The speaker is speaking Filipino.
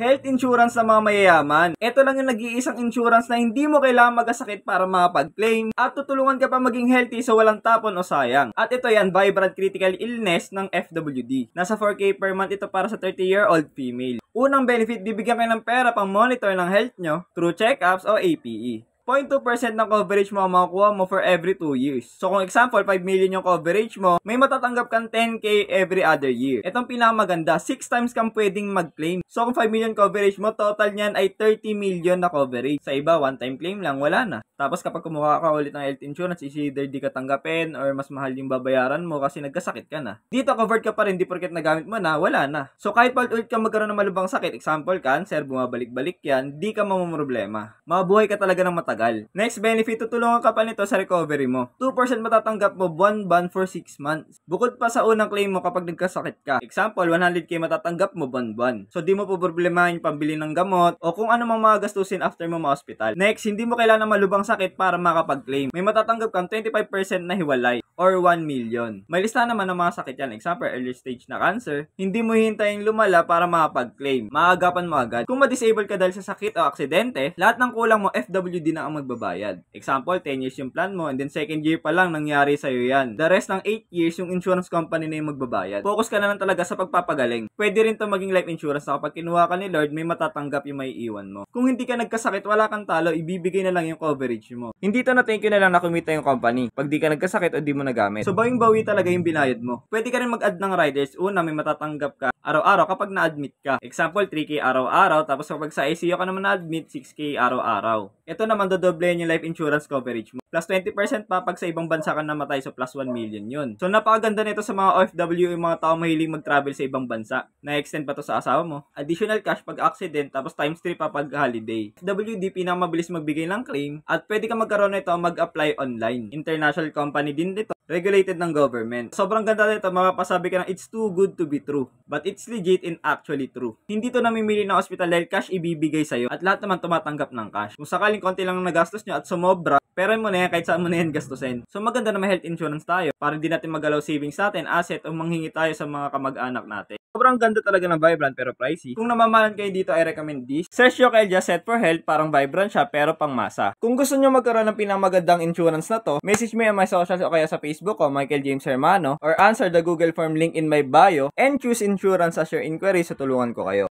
health insurance sa mga mayayaman. Ito lang yung nag-iisang insurance na hindi mo kailangan magasakit para makapag-claim at tutulungan ka pa maging healthy sa walang tapon o sayang. At ito yan, Vibrant Critical Illness ng FWD. Nasa 4K per month ito para sa 30-year-old female. Unang benefit, bibigyan kayo ng pera pang monitor ng health nyo through checkups o APE. 0.2% ng coverage mo ang makukuha mo for every 2 years. So kung example, 5 million yung coverage mo, may matatanggap kang 10k every other year. Itong pinakamaganda, 6 times kang pwedeng mag-claim. So kung 5 million coverage mo, total niyan ay 30 million na coverage. Sa iba, one-time claim lang, wala na. Tapos kapag kumuha ka ulit ng health insurance, is either di ka tanggapin or mas mahal yung babayaran mo kasi nagkasakit ka na. Dito covered ka pa rin, di porket nagamit mo na, wala na. So kahit pa ulit ka magkaroon ng malubang sakit, example cancer, bumabalik-balik yan, di ka mamumroblema. Mabuhay ka talaga ng matagal. Next benefit, tutulungan ka pa nito sa recovery mo. 2% matatanggap mo buwan ban for 6 months. Bukod pa sa unang claim mo kapag nagkasakit ka. Example, 100k matatanggap mo buwan buwan. So di mo po problemahin pambili ng gamot o kung ano mga gastusin after mo ma-hospital. Next, hindi mo kailangan malubang sakit para makapag-claim. May matatanggap kang 25% na hiwalay or 1 million. May lista naman ng mga sakit yan. Example, early stage na cancer. Hindi mo hintayin lumala para makapag-claim. Maagapan mo agad. Kung ma-disable ka dahil sa sakit o aksidente, lahat ng kulang mo FWD na ang magbabayad. Example, 10 years yung plan mo and then second year pa lang nangyari sa'yo yan. The rest ng 8 years yung insurance company na yung magbabayad. Focus ka na lang talaga sa pagpapagaling. Pwede rin to maging life insurance na kapag kinuha ka ni Lord, may matatanggap yung may iwan mo. Kung hindi ka nagkasakit, wala kang talo, ibibigay na lang yung coverage mortgage mo. Hindi to na thank you na lang na kumita yung company pag di ka nagkasakit o di mo nagamit. So bawing bawi talaga yung binayad mo. Pwede ka rin mag-add ng riders. Una, may matatanggap ka araw-araw kapag na-admit ka. Example, 3K araw-araw. Tapos kapag sa ICU ka naman na-admit, 6K araw-araw. Ito naman, dodoblehin yung life insurance coverage mo. Plus 20% pa pag sa ibang bansa ka namatay, so plus 1 million yun. So napakaganda nito sa mga OFW yung mga tao mahiling mag-travel sa ibang bansa. Na-extend pa to sa asawa mo. Additional cash pag accident, tapos times 3 pa pag holiday. FWD pinakamabilis magbigay ng claim at pwede ka magkaroon nito mag-apply online. International company din dito. Regulated ng government. Sobrang ganda nito, mapapasabi ka ng it's too good to be true. But it's legit and actually true. Hindi to namimili na hospital dahil cash ibibigay sa'yo at lahat naman tumatanggap ng cash. Kung sakaling konti lang nagastos nyo at sumobra, pero mo na yan kahit saan mo na yan gastusin. So maganda na may health insurance tayo para hindi natin magalaw savings natin, asset o manghingi tayo sa mga kamag-anak natin. Sobrang ganda talaga ng Vibrant pero pricey. Kung namamalan kayo dito, I recommend this. Sergio Kelja Set for Health, parang Vibrant siya pero pang masa. Kung gusto nyo magkaroon ng pinamagandang insurance na to, message me on my socials o kaya sa Facebook ko, Michael James Hermano, or answer the Google form link in my bio and choose insurance as your inquiry so tulungan ko kayo.